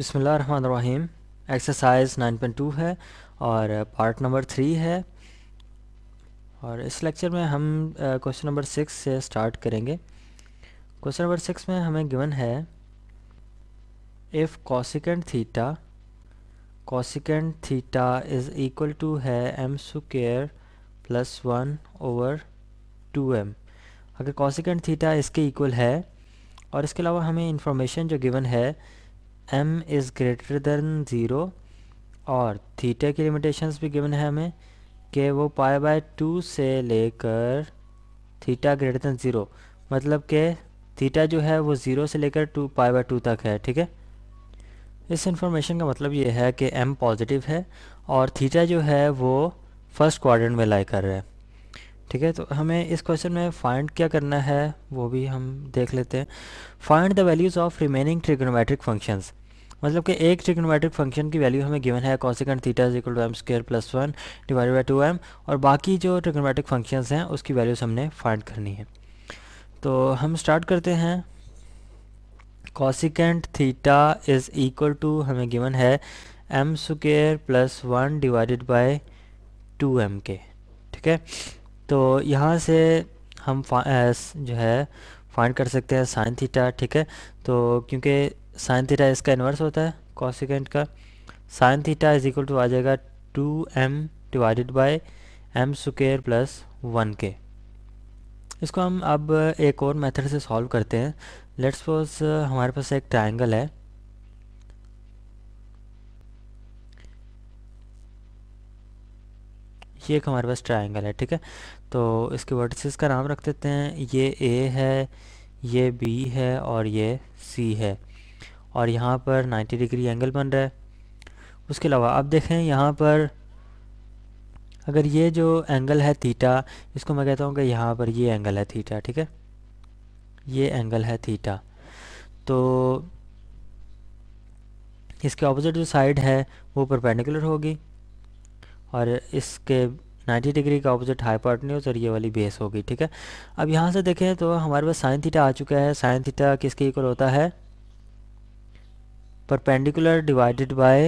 बिसमीम एक्सरसाइज 9.2 है और पार्ट नंबर थ्री है और इस लेक्चर में हम क्वेश्चन नंबर सिक्स से स्टार्ट करेंगे क्वेश्चन नंबर सिक्स में हमें गिवन है if cosecant theta cosecant theta is equal to है M square plus one over two M अगर कॉसिकेंट थीटा इसके इक्वल है और इसके अलावा हमें इंफॉर्मेशन जो गिवन है M is greater than zero और थीटा की लिमिटेशंस भी गिवन है हमें कि वो पाए बाय टू से लेकर थीटा ग्रेटर देन ज़ीरो मतलब के थीटा जो है वो ज़ीरो से लेकर टू पाए बाय टू तक है ठीक है इस इंफॉर्मेशन का मतलब ये है कि एम पॉजिटिव है और थीटा जो है वो फर्स्ट क्वाड्रेंट में लाई कर रहा है ठीक है तो हमें इस क्वेश्चन में फाइंड क्या करना है वो भी हम देख लेते हैं find the values of remaining trigonometric functions मतलब कि एक ट्रिग्नोमेट्रिक फंक्शन की वैल्यू हमें गिवन है cosecant theta is equal to M square plus one divide by two M और बाकी जो ट्रिग्नोमेट्रिक फंक्शन हैं उसकी वैल्यूज़ हमने फाइंड करनी है तो हम स्टार्ट करते हैं cosecant theta is equal to हमें गिवन है M square plus one divided by two M के ठीक है तो यहाँ से हम जो है फाइंड कर सकते हैं साइन थीटा ठीक है तो क्योंकि साइन थीटा इसका इन्वर्स होता है कॉसिकेंट का sine theta is equal to आ जाएगा two M divided by M square plus one के इसको हम अब एक और मेथड से सॉल्व करते हैं लेट्स सपोज uh, हमारे पास एक ट्रायंगल है ये एक हमारे पास ट्रायंगल है ठीक है तो इसके वर्टिसेस का नाम रख देते हैं ये ए है ये बी है और ये सी है और यहाँ पर 90 डिग्री एंगल बन रहा है उसके अलावा अब देखें यहाँ पर अगर ये जो एंगल है थीटा इसको मैं कहता हूँ कि यहाँ पर ये एंगल है थीटा ठीक है ये एंगल है थीटा तो इसके ऑपोजिट जो साइड है वो परपेंडिकुलर होगी और इसके 90 डिग्री का ऑपोजिट हाइपोटन्यूज और ये वाली बेस होगी ठीक है अब यहाँ से देखें तो हमारे पास साइन थीटा आ चुका है साइन थीटा किसके इक्वल होता है परपेंडिकुलर डिवाइडेड बाय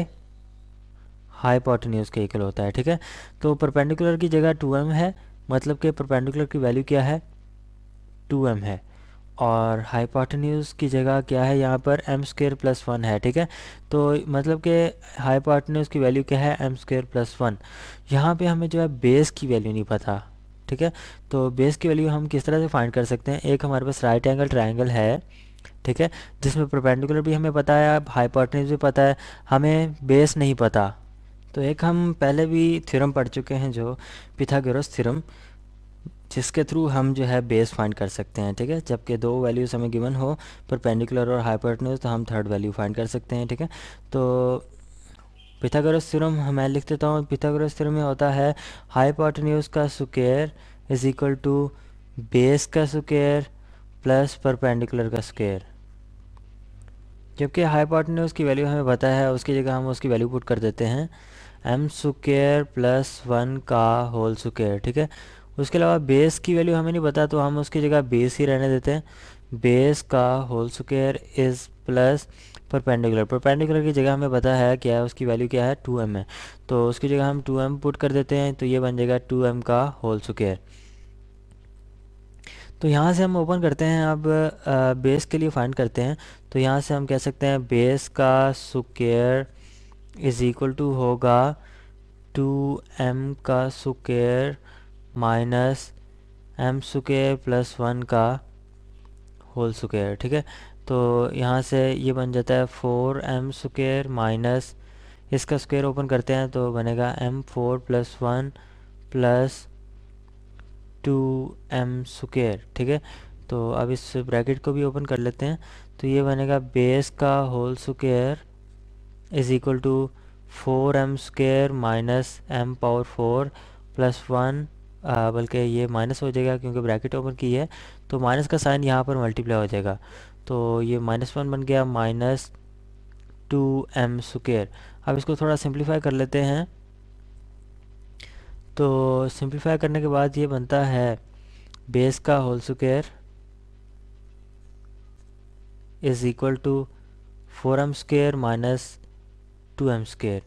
हाईपोटन्यूज के इक्वल होता है ठीक है तो परपेंडिकुलर की जगह टू एम है मतलब कि परपेंडिकुलर की वैल्यू क्या है टू एम है और हाईपाटन्यूज़ की जगह क्या है यहाँ पर एम स्केयर प्लस वन है ठीक है तो मतलब कि हाईपाटन्यूज़ की वैल्यू क्या है एम स्केयर प्लस वन यहाँ पर हमें जो है बेस की वैल्यू नहीं पता ठीक है तो बेस की वैल्यू हम किस तरह से फाइंड कर सकते हैं एक हमारे पास राइट एंगल ट्राइंगल है ठीक है जिसमें प्रपेंडिकुलर भी हमें पता है हाइपोटेन्यूज भी पता है हमें बेस नहीं पता तो एक हम पहले भी थ्योरम पढ़ चुके हैं जो पिथागोरस थ्योरम जिसके थ्रू हम जो है बेस फाइंड कर सकते हैं ठीक है जबकि दो वैल्यूज हमें गिवन हो परपेंडिकुलर और हाइपोटेन्यूज तो हम थर्ड वैल्यू फाइंड कर सकते हैं ठीक है तो पिथागोरस थ्योरम मैं लिख देता हूँ पिथागोरस थ्योरम में होता है हाइपोटेन्यूज का square is equal to base का स्क्वायर प्लस परपेंडिकुलर का स्केयर जबकि हाईपार्टन्यूज की वैल्यू हमें पता है उसकी जगह हम उसकी वैल्यू पुट कर देते हैं एम स्क्र प्लस वन का होल स्क्र ठीक है उसके अलावा बेस की वैल्यू हमें नहीं पता तो हम उसकी जगह बेस ही रहने देते हैं बेस का whole square is plus perpendicular perpendicular की जगह हमें पता है क्या है उसकी वैल्यू क्या है टू एम है तो उसकी जगह हम टू एम पुट कर देते हैं तो ये बन जाएगा टू एम का होल स्क्र तो यहाँ से हम ओपन करते हैं अब बेस के लिए फाइंड करते हैं तो यहाँ से हम कह सकते हैं बेस का स्क्वेयर इज़ इक्वल टू होगा टू एम का square minus M square plus one का होल स्क्वेयर ठीक है तो यहाँ से ये बन जाता है फोर एम स्क्वेयर माइनस इसका स्क्वेयर ओपन करते हैं तो बनेगा M four plus one plus two M square ठीक है तो अब इस ब्रैकेट को भी ओपन कर लेते हैं तो ये बनेगा बेस का whole square is equal to four M square minus M power four plus one बल्कि ये माइनस हो जाएगा क्योंकि ब्रैकेट ओपन की है तो माइनस का साइन यहाँ पर मल्टीप्लाई हो जाएगा तो ये माइनस वन बन गया माइनस टू एम स्क्र अब इसको थोड़ा सिंप्लीफाई कर लेते हैं तो सिंप्लीफाई करने के बाद ये बनता है बेस का whole square is equal to four M square minus two M square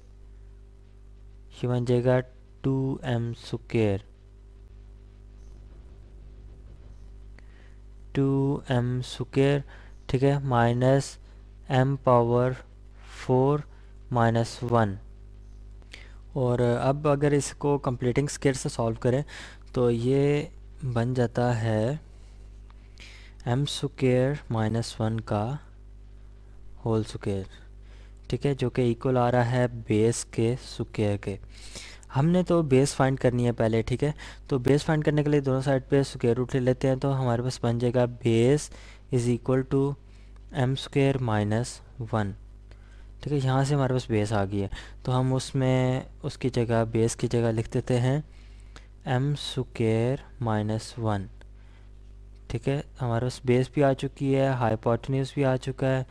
ये बन जाएगा two M square two M square ठीक है minus M power four minus one और अब अगर इसको कंप्लीटिंग स्केयर से सॉल्व करें तो ये बन जाता है एम स्क्र माइनस वन का होल स्क्र ठीक है जो कि इक्वल आ रहा है बेस के सुकेयर के हमने तो बेस फाइंड करनी है पहले ठीक है तो बेस फाइंड करने के लिए दोनों साइड पे स्क्वायर रूट ले लेते हैं तो हमारे पास बन जाएगा base is equal to M square minus one ठीक है यहाँ से हमारे पास बेस आ गई है तो हम उसमें उसकी जगह बेस की जगह लिख देते हैं एम स्क्र माइनस वन ठीक है हमारे पास बेस भी आ चुकी है हाइपोटन्यूस भी आ चुका है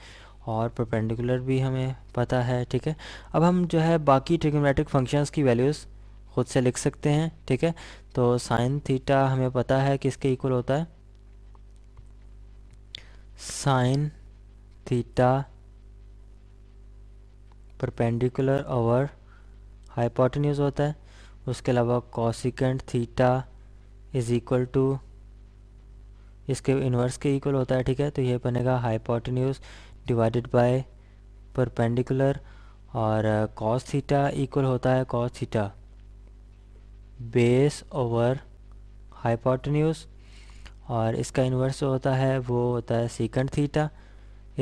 और परपेंडिकुलर भी हमें पता है ठीक है अब हम जो है बाकी ट्रिग्नोमेट्रिक फंक्शंस की वैल्यूज़ खुद से लिख सकते हैं ठीक है तो साइन थीटा हमें पता है किसके इक्वल होता है sine theta perpendicular over hypotenuse होता है उसके अलावा cosecant theta is equal to इसके इन्वर्स के इक्वल होता है ठीक है तो ये बनेगा हाइपोटेन्यूज डिवाइडेड बाय परपेंडिकुलर और कॉस थीटा इक्वल होता है cos theta base over hypotenuse और इसका इन्वर्स जो होता है वो होता है secant theta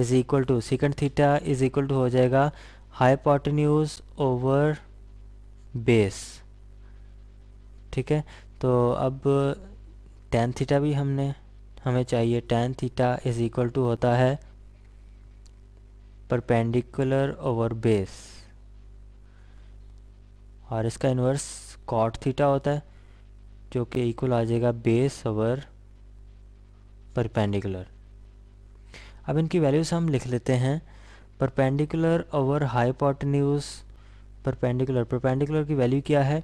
is equal to secant theta is equal to हो जाएगा हाईपोटेन्यूज ओवर बेस ठीक है तो अब टेन थीटा भी हमने हमें चाहिए tan theta is equal to होता है परपेंडिकुलर ओवर बेस और इसका इन्वर्स कॉट थीटा होता है जो कि इक्वल आ जाएगा बेस ओवर परपेंडिकुलर अब इनकी वैल्यूज़ हम लिख लेते हैं perpendicular over hypotenuse perpendicular perpendicular की वैल्यू क्या है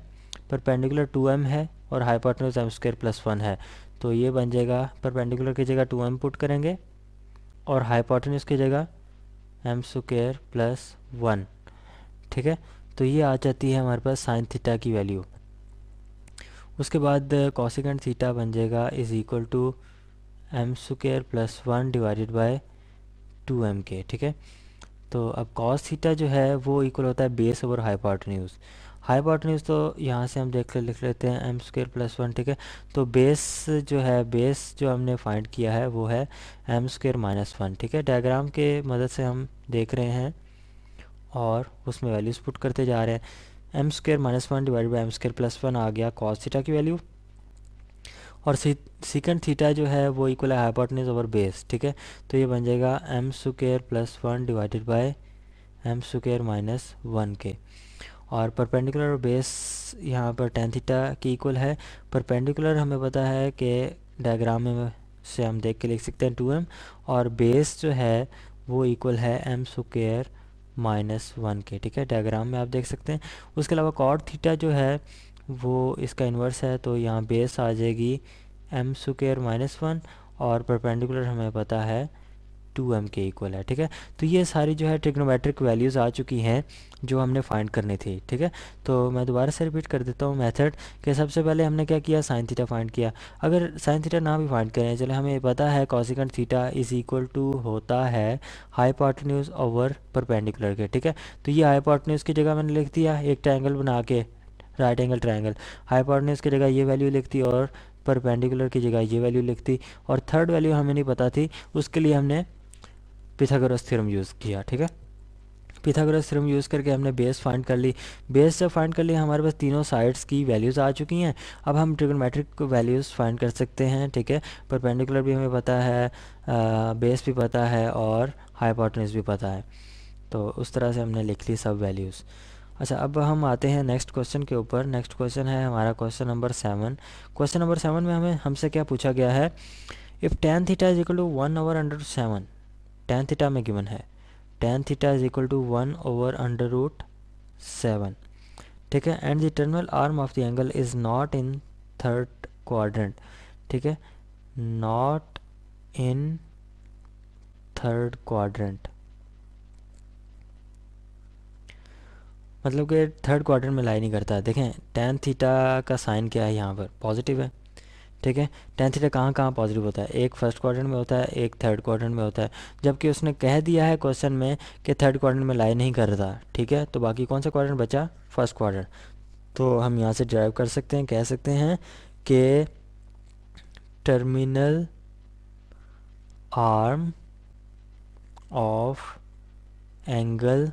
परपेंडिकुलर टू एम है और hypotenuse M square plus one है तो ये बन जाएगा परपेंडिकुलर की जगह टू एम पुट करेंगे और हाईपोटन्यूज की जगह एम स्क्र प्लस वन ठीक है तो ये आ जाती है हमारे पास साइन थीटा की वैल्यू उसके बाद कॉसिकेंट थीटा बन जाएगा is equal to M square plus one divided by two M के ठीक है तो अब कॉस थीटा जो है वो इक्वल होता है बेस ओवर हाईपार्टन्यूज़ न्यूज़ तो यहाँ से हम देख लिख लेते हैं एम स्क्र प्लस वन ठीक है तो बेस जो है बेस जो हमने फाइंड किया है वो है एम स्क्र माइनस वन ठीक है डायग्राम के मदद से हम देख रहे हैं और उसमें वैल्यूज़ पुट करते जा रहे हैं M square minus one divide by M square plus one आ गया कॉस थीटा की वैल्यू और सिकेंड थीटा जो है वो इक्वल है हाइपोटनिस ओवर बेस ठीक है तो ये बन जाएगा M square plus one divided by M square minus one के और परपेंडिकुलर बेस यहाँ पर टेन थीटा की इक्वल है परपेंडिकुलर हमें पता है कि डायग्राम में से हम देख के लिख सकते हैं टू एम और बेस जो है वो इक्वल है एम स्क्र माइनस वन के ठीक है डायग्राम में आप देख सकते हैं उसके अलावा कॉड थीटा जो है वो इसका इन्वर्स है तो यहाँ बेस आ जाएगी एम स्क्र माइनस वन और परपेंडिकुलर हमें पता है टू एम के इक्वल है ठीक है तो ये सारी जो है ट्रिग्नोमेट्रिक वैल्यूज़ आ चुकी हैं जो हमने फाइंड करनी थी ठीक है तो मैं दोबारा से रिपीट कर देता हूँ मेथड कि सबसे पहले हमने क्या किया साइन थीटा फाइंड किया अगर साइन थीटा ना भी फाइंड करें चले हमें पता है cosec theta is equal to होता है हाई ओवर परपेंडिकुलर के ठीक है तो ये हाई की जगह मैंने लिख दिया एक ट्रायंगल बना के राइट एंगल ट्राइंगल हाइपोटन्यूज की जगह ये वैल्यू लिखती और परपेंडिकुलर की जगह ये वैल्यू लिखती और थर्ड वैल्यू हमें नहीं पता थी उसके लिए हमने पिथागोरस थ्योरम यूज़ किया ठीक है पिथागोरस थ्योरम यूज़ करके हमने बेस फाइंड कर ली बेस जब फाइंड कर ली हमारे पास तीनों साइड्स की वैल्यूज़ आ चुकी हैं अब हम ट्रिगोनमेट्रिक वैल्यूज़ फाइंड कर सकते हैं ठीक है परपेंडिकुलर भी हमें पता है बेस भी पता है और हाइपोटनेस भी पता है तो उस तरह से हमने लिख ली सब वैल्यूज़ अच्छा अब हम आते हैं नेक्स्ट क्वेश्चन के ऊपर नेक्स्ट क्वेश्चन है हमारा question number seven question number seven में हमें हमसे क्या पूछा गया है if tan theta is equal to one over under seven tan theta में गिवन है tan theta is equal to one over under root seven ठीक है and the terminal arm of the angle is not in third quadrant ठीक है not in third quadrant मतलब कि third quarter में लाई नहीं करता देखें टेन थीटा का साइन क्या है यहाँ पर पॉजिटिव है ठीक है टेन थीटा कहाँ कहाँ पॉजिटिव होता है एक फर्स्ट क्वार्टर में होता है एक थर्ड क्वार्टर में होता है जबकि उसने कह दिया है क्वेश्चन में कि थर्ड क्वार्टर में लाई नहीं कर रहा ठीक है तो बाकी कौन सा क्वार्टर बचा फर्स्ट क्वार्टर तो हम यहाँ से ड्राइव कर सकते हैं कह सकते हैं कि terminal arm of angle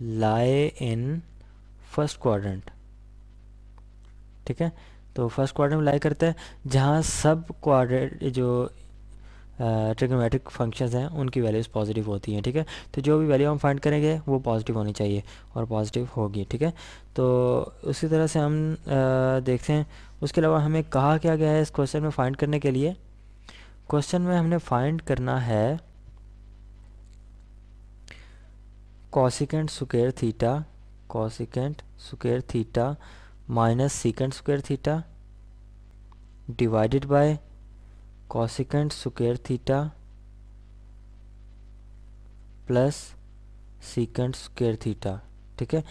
lie in first quadrant ठीक है तो फर्स्ट quadrant में लाई करते हैं जहाँ सब quadrant जो ट्रिग्नोमेट्रिक फंक्शंस हैं उनकी वैल्यूज़ पॉजिटिव होती हैं ठीक है थीके? तो जो भी वैल्यू हम फाइंड करेंगे वो पॉजिटिव होनी चाहिए और पॉजिटिव होगी ठीक है तो उसी तरह से हम देखते हैं उसके अलावा हमें कहा क्या गया है इस क्वेश्चन में फाइंड करने के लिए क्वेश्चन में हमने फाइंड करना है cosecant square theta cosecant square theta minus secant square theta divided by cosecant square theta plus secant square theta ठीक है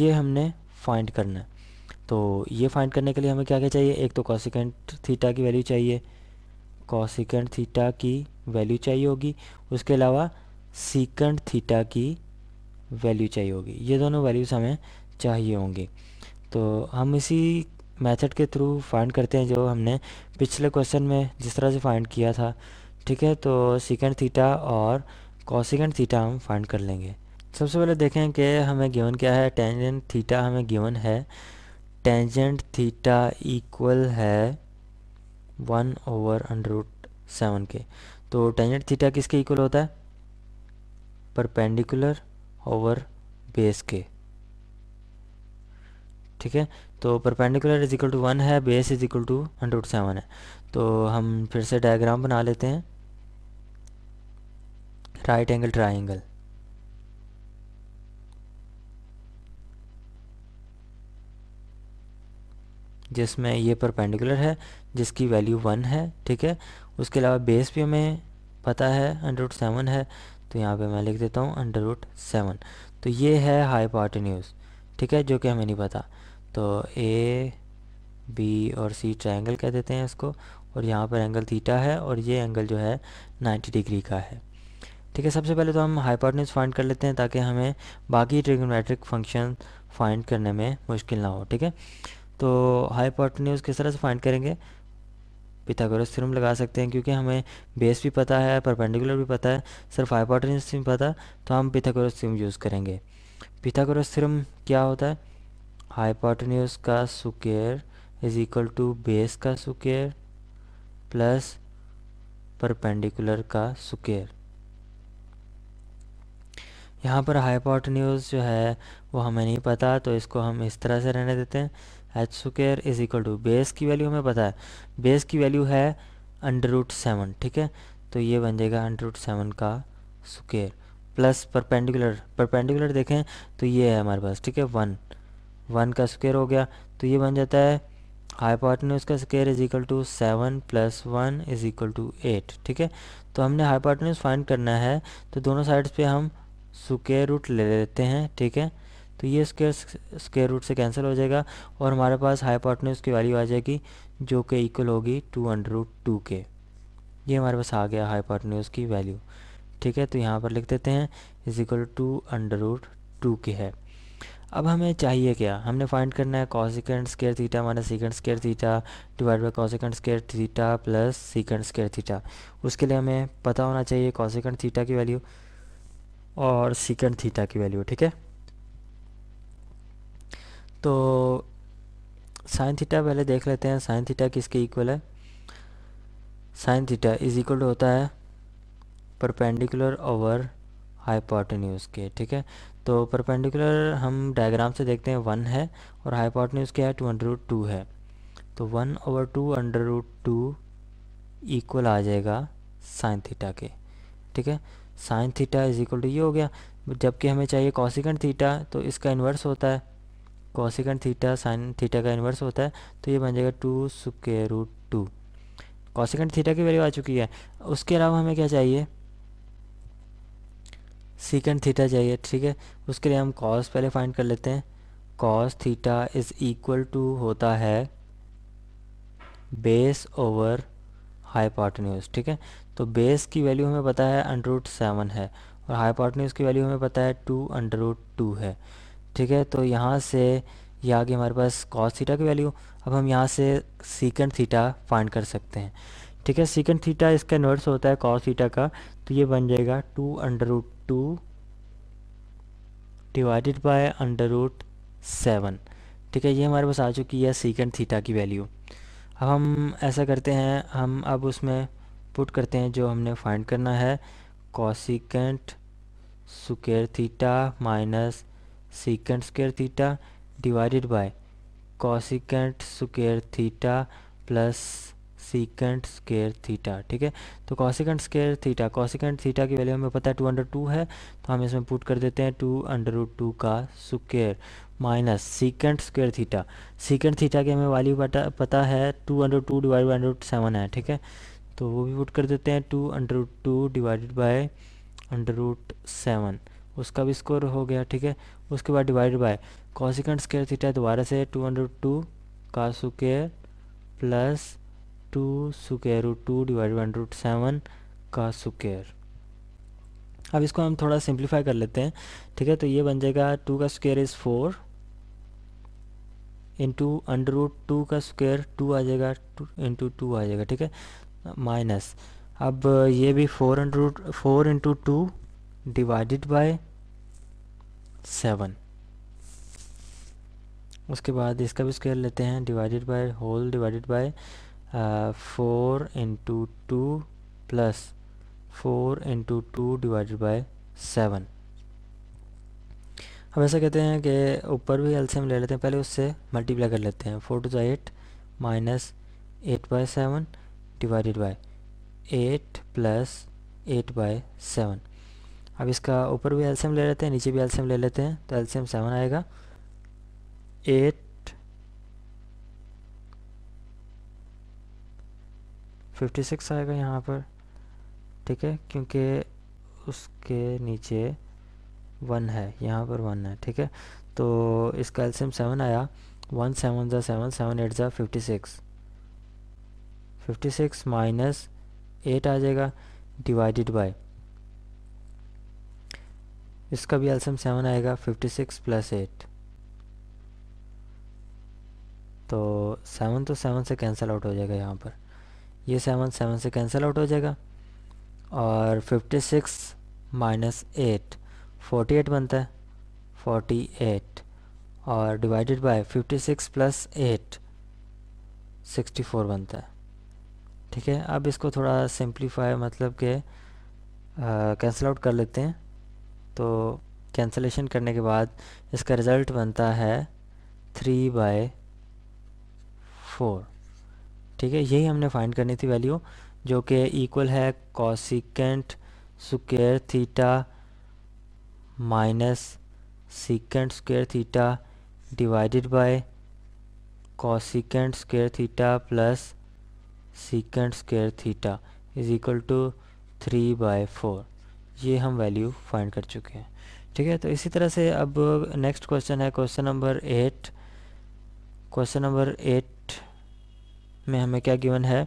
ये हमने फाइंड करना है तो ये फाइंड करने के लिए हमें क्या क्या चाहिए एक तो कॉसिकेंट थीटा की वैल्यू चाहिए कॉसिकेंट थीटा की वैल्यू चाहिए होगी उसके अलावा सीकेंट थीटा की वैल्यू चाहिए होगी ये दोनों वैल्यूज़ हमें चाहिए होंगी तो हम इसी मेथड के थ्रू फाइंड करते हैं जो हमने पिछले क्वेश्चन में जिस तरह से फाइंड किया था ठीक है तो सिकेंड थीटा और कॉसिकेंड थीटा हम फाइंड कर लेंगे सबसे पहले देखें कि हमें गिवन क्या है टेंजेंट थीटा हमें गिवन है टेंजेंट थीटा इक्वल है one over under root seven के तो टेंजेंट थीटा किसके इक्वल होता है परपेंडिकुलर ओवर बेस के ठीक है तो perpendicular is equal to one है base is equal to hundred seven है तो हम फिर से डायग्राम बना लेते हैं राइट एंगल ट्राइंगल जिसमें ये परपेंडिकुलर है जिसकी वैल्यू वन है ठीक है उसके अलावा बेस भी हमें पता है हंड्रेड सेवन है तो यहाँ पे मैं लिख देता हूँ अंडर रूट सेवन तो ये है हाई हाईपार्टेन्यूज ठीक है जो कि हमें नहीं पता तो ए बी और सी ट्रायंगल कह देते हैं इसको और यहाँ पर एंगल थीटा है और ये एंगल जो है 90 डिग्री का है ठीक है सबसे पहले तो हम हाइपार्टनेस फाइंड कर लेते हैं ताकि हमें बाकी ट्रिगोमेट्रिक फंक्शन फाइंड करने में मुश्किल ना हो ठीक है तो हाइपार्टनेस किस तरह से फाइंड करेंगे पिथागोरस थ्योरम लगा सकते हैं क्योंकि हमें बेस भी पता है परपेंडिकुलर भी पता है सिर्फ हाइपोटेंस नहीं पता तो हम पिथागोरस थ्योरम यूज़ करेंगे पिथागोरस थ्योरम क्या होता है हाइपोटेन्यूज का square is equal to base का स्क्वायर प्लस परपेंडिकुलर का स्क्वायर यहाँ पर हाइपोटेन्यूज जो है वो हमें नहीं पता तो इसको हम इस तरह से रहने देते हैं H square is equal to base की वैल्यू हमें पता है बेस की वैल्यू है अंडर रूट सेवन ठीक है तो ये बन जाएगा अंडर रूट सेवन का स्क्र प्लस परपेंडिकुलर परपेंडिकुलर देखें तो ये है हमारे पास ठीक है वन वन का स्क्र हो गया तो ये बन जाता है हाईपार्टन्यूज का square is equal to seven plus one is equal to eight ठीक है तो हमने हाईपार्टन्यूज फाइंड करना है तो दोनों साइड्स पे हम स्क्र रूट ले लेते हैं ठीक है तो ये स्केयर स्केयर रूट से कैंसिल हो जाएगा और हमारे पास हाईपोटन्यूज की वैल्यू आ जाएगी जो कि इक्वल होगी टू अंडर रूट टू के ये हमारे पास आ गया हाईपोटन्यूज की वैल्यू ठीक है तो यहाँ पर लिख देते हैं is equal to under root two के है अब हमें चाहिए क्या हमने फाइंड करना है cosecant square theta minus secant square theta divide by cosecant square theta plus secant square theta उसके लिए हमें पता होना चाहिए कॉसिकंड थीटा की वैल्यू और सीकेंड थीटा की वैल्यू ठीक है तो साइन थीटा पहले देख लेते हैं साइन थीटा किसके इक्वल है sine theta is equal to होता है परपेंडिकुलर ओवर हाइपोटेन्यूज़ के ठीक है तो परपेंडिकुलर हम डायग्राम से देखते हैं वन है और हाइपोटेन्यूज़ क्या है टू अंडर रूट टू है तो one over two under root two equal आ जाएगा साइन थीटा के ठीक है sine theta is equal to ये हो गया जबकि हमें चाहिए कॉसिकन थीटा तो इसका इन्वर्स होता है कॉसिकन थीटा साइन थीटा का इन्वर्स होता है तो ये बन जाएगा two square root two cosec theta की वैल्यू आ चुकी है उसके अलावा हमें क्या चाहिए सिकन थीटा चाहिए ठीक है उसके लिए हम कॉस पहले फाइंड कर लेते हैं cos theta is equal to होता है बेस ओवर हाईपाटन्यूज ठीक है तो बेस की वैल्यू हमें पता है अंडर रूट सेवन है और हाईपाटन्यूज की वैल्यू हमें पता है टू अंडर रूट टू है ठीक है तो यहाँ से ये आ गई हमारे पास कॉस थीटा की वैल्यू अब हम यहाँ से सीकेंड थीटा फाइंड कर सकते हैं ठीक है सीकेंड थीटा इसका इन्वर्स होता है कॉस थीटा का तो ये बन जाएगा two under root two divided by under root seven ठीक है ये हमारे पास आ चुकी है सीकेंड थीटा की वैल्यू अब हम ऐसा करते हैं हम अब उसमें पुट करते हैं जो हमने फाइंड करना है cosecant square theta minus secant square theta divided by cosecant square theta plus secant square theta ठीक है तो cosecant square theta cosecant theta की वैल्यू हमें पता है टू अंडर टू है तो हम इसमें पुट कर देते हैं टू अंडर रूट टू का square minus secant square theta secant theta की हमें वैल्यू पता पता है two under two divide by under seven है ठीक है तो वो भी पुट कर देते हैं two under root two divided by under root seven उसका भी स्कोर हो गया ठीक है उसके बाद divide by cosecant square theta दोबारा से टू अंडर टू का square plus two square root two divide by root seven का सुकेयर अब इसको हम थोड़ा सिंप्लीफाई कर लेते हैं ठीक है तो ये बन जाएगा टू का square is four into under root two का स्क्वेयर टू आ जाएगा टू इंटू टू आ जाएगा ठीक है माइनस अब ये भी four under root four into two divided by seven उसके बाद इसका भी स्क्वायर लेते हैं divided by whole divided by four into two plus four into two divided by seven हम ऐसा कहते हैं कि ऊपर भी एल्सियम ले लेते हैं पहले उससे मल्टीप्लाई कर लेते हैं फोर टू जट eight minus eight by seven divided by eight plus eight by seven अब इसका ऊपर भी एल्शियम ले लेते हैं नीचे भी एल्शियम ले लेते हैं तो एल्शियम सेवन आएगा एट फिफ्टी सिक्स आएगा यहाँ पर ठीक है क्योंकि उसके नीचे वन है यहाँ पर वन है ठीक है तो इसका एल्शियम सेवन आया वन सेवन ज़ा सेवन सेवन एट ज़ा fifty six fifty six minus eight आ जाएगा डिवाइडेड बाई इसका भी एल्सियम सेवन आएगा फिफ्टी सिक्स प्लस एट तो सेवन तो सेवन से कैंसिल आउट हो जाएगा यहाँ पर ये सेवन सेवन से कैंसिल आउट हो जाएगा और fifty six minus eight forty eight बनता है फोर्टी एट और divided by fifty six plus eight sixty four बनता है ठीक है अब इसको थोड़ा सिंप्लीफाई मतलब के कैंसिल आउट कर लेते हैं तो कैंसलेशन करने के बाद इसका रिज़ल्ट बनता है थ्री बाय फोर ठीक है यही हमने फाइंड करनी थी वैल्यू जो कि इक्वल है cosecant square theta minus secant square theta divided by cosecant square theta plus secant square theta is equal to three by four ये हम वैल्यू फाइंड कर चुके हैं ठीक है तो इसी तरह से अब नेक्स्ट क्वेश्चन है question number eight question number eight में हमें क्या गिवन है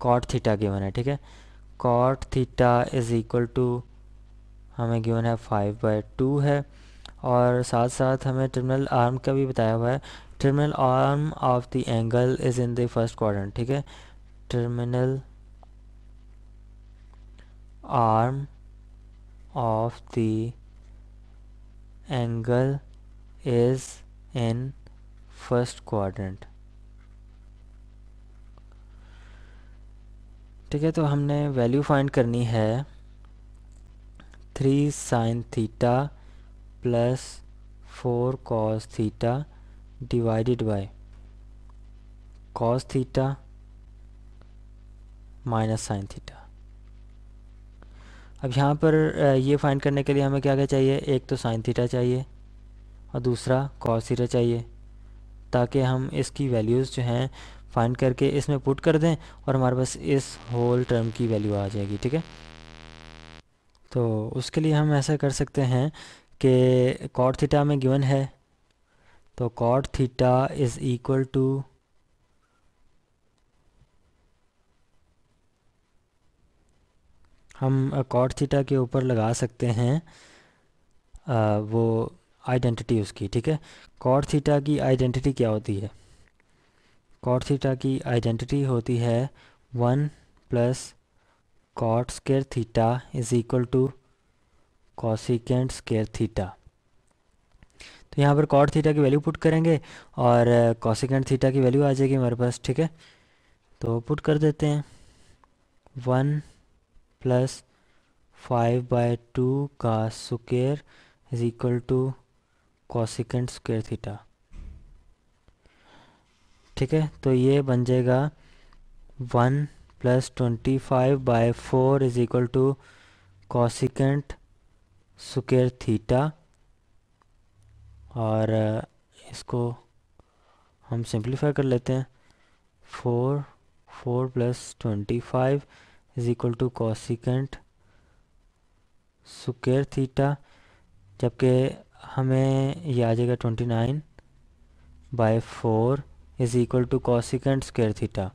कॉट थीटा गिवन है ठीक है cot theta is equal to हमें गिवन है फाइव बाई टू है और साथ साथ हमें टर्मिनल आर्म का भी बताया हुआ है terminal arm of the angle is in the first quadrant ठीक है terminal arm of the angle is in first quadrant ठीक है तो हमने वैल्यू फाइंड करनी है three sine theta plus four cos theta divided by cos theta minus sine theta अब यहाँ पर ये फाइंड करने के लिए हमें क्या क्या चाहिए एक तो साइन थीटा चाहिए और दूसरा कॉस थीटा चाहिए ताकि हम इसकी वैल्यूज़ जो हैं फाइंड करके इसमें पुट कर दें और हमारे पास इस होल टर्म की वैल्यू आ जाएगी ठीक है तो उसके लिए हम ऐसा कर सकते हैं कि कॉट थीटा में गिवन है तो cot theta is equal to हम कॉट थीटा के ऊपर लगा सकते हैं आ, वो आइडेंटिटी उसकी ठीक है कॉट थीटा की आइडेंटिटी क्या होती है कॉट थीटा की आइडेंटिटी होती है one plus cot square theta is equal to cosecant square theta तो यहाँ पर कॉट थीटा की वैल्यू पुट करेंगे और कॉसिकेंट थीटा की वैल्यू आ जाएगी हमारे पास ठीक है तो पुट कर देते हैं one plus five by two का square is equal to cosecant square theta ठीक है तो ये बन जाएगा one plus twenty five by four is equal to cosecant square theta और uh, इसको हम सिंप्लीफाई कर लेते हैं four four plus twenty five is equal to cosecant square theta जबकि हमें ये आ जाएगा twenty nine by four is equal to cosecant square theta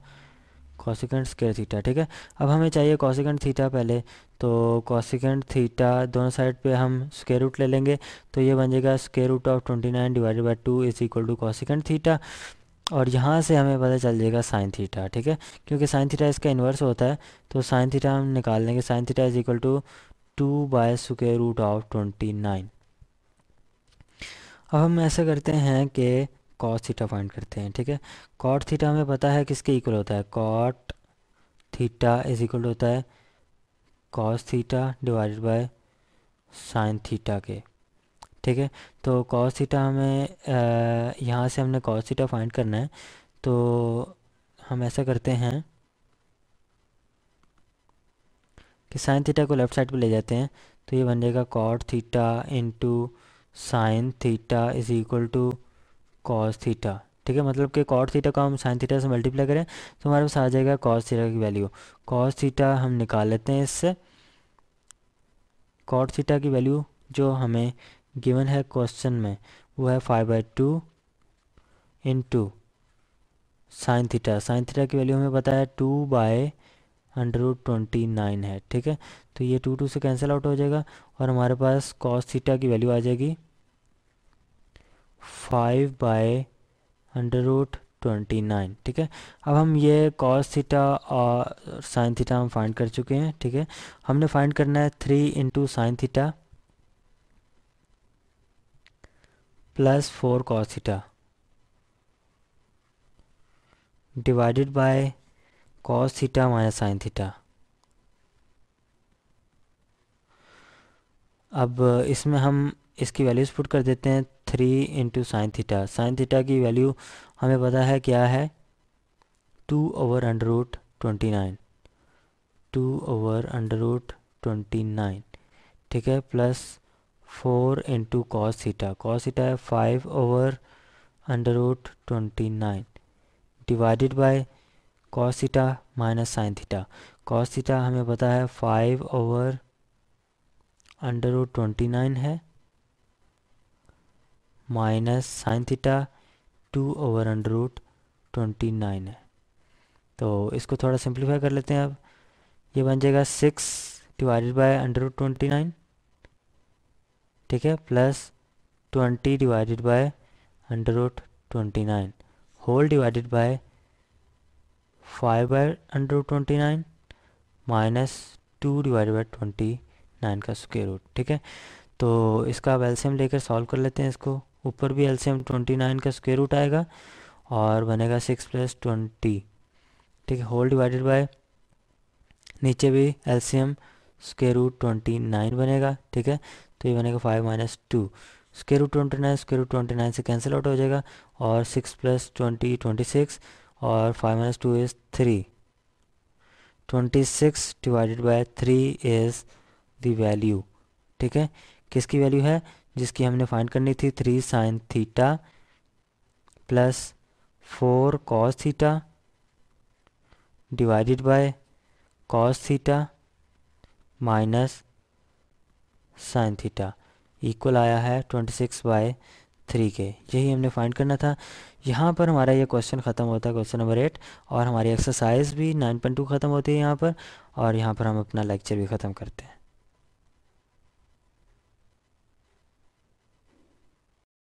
cosecant square theta ठीक है अब हमें चाहिए कॉसिकेंट थीटा पहले तो कॉसिकेंट थीटा दोनों साइड पे हम स्क्र रूट ले लेंगे तो ये बन जाएगा square root of twenty nine divided by two is equal to cosecant theta और यहाँ से हमें पता चल जाएगा साइन थीटा ठीक है क्योंकि साइन थीटा इसका इन्वर्स होता है तो साइन थीटा हम निकाल लेंगे sine theta is equal to two by square root of twenty nine अब हम ऐसा करते हैं कि कॉट थीटा फाइंड करते हैं ठीक है कॉट थीटा हमें पता है किसके इक्वल होता है कॉट थीटा इज इक्वल होता है cos theta divided by sine theta के ठीक है तो कॉस सीटा हमें यहाँ से हमने कॉस सीटा फाइंड करना है तो हम ऐसा करते हैं कि साइन थीटा को लेफ़्ट साइड पे ले जाते हैं तो ये बन जाएगा cot theta into sine theta is equal to cos theta ठीक है मतलब कि कॉट थीटा को हम साइन थीटा से मल्टीप्लाई करें तो हमारे पास आ जाएगा कॉस थीटा की वैल्यू कॉस थीटा हम निकाल लेते हैं इससे कॉट थीटा की वैल्यू जो हमें गिवन है क्वेश्चन में वो है five by two in two sine theta sine theta की वैल्यू हमें पता है two by under root twenty nine है ठीक है तो ये टू टू से कैंसिल आउट हो जाएगा और हमारे पास कॉस थीटा की वैल्यू आ जाएगी five by under root twenty nine ठीक है अब हम ये कॉस थीटा और साइन थीटा हम फाइंड कर चुके हैं ठीक है हमने फाइंड करना है three into sine theta plus four cos theta theta by by theta minus minus sin अब इसमें हम इसकी वैल्यूज़ पुट कर देते हैं three into sine theta sine theta की वैल्यू हमें पता है क्या है two over under root twenty nine two over under root twenty nine ठीक है plus four into cos theta cos theta है five over under root twenty nine divided by cos theta minus sine theta cos theta हमें पता है five over under root twenty nine है minus sine theta two over under root twenty nine है तो इसको थोड़ा simplify कर लेते हैं अब ये बन जाएगा six divided by under root twenty nine ठीक है plus twenty divided by under root twenty nine whole divided by five by under root twenty nine minus two divided by twenty nine का स्क्वेयर रूट ठीक है तो इसका अब एल्सीयम लेकर solve कर लेते हैं इसको ऊपर भी एल्सीयम ट्वेंटी नाइन का स्क्वेयर रूट आएगा और बनेगा सिक्स प्लस ट्वेंटी ठीक है होल डिवाइडेड बाय नीचे भी LCM square root twenty nine बनेगा ठीक है तो ये बनेगा five minus two square root twenty nine square root twenty nine से कैंसिल आउट हो जाएगा और six plus twenty twenty six और five minus two is three twenty six divided by three is the value ठीक है किसकी value है जिसकी हमने फाइंड करनी थी three sine theta plus four cos theta divided by cos theta minus sine theta equal आया है ट्वेंटी सिक्स बाय थ्री के यही हमने फाइंड करना था यहाँ पर हमारा ये क्वेश्चन ख़त्म होता है क्वेश्चन नंबर एट और हमारी एक्सरसाइज भी नाइन पॉइंट टू ख़त्म होती है यहाँ पर और यहाँ पर हम अपना लेक्चर भी ख़त्म करते हैं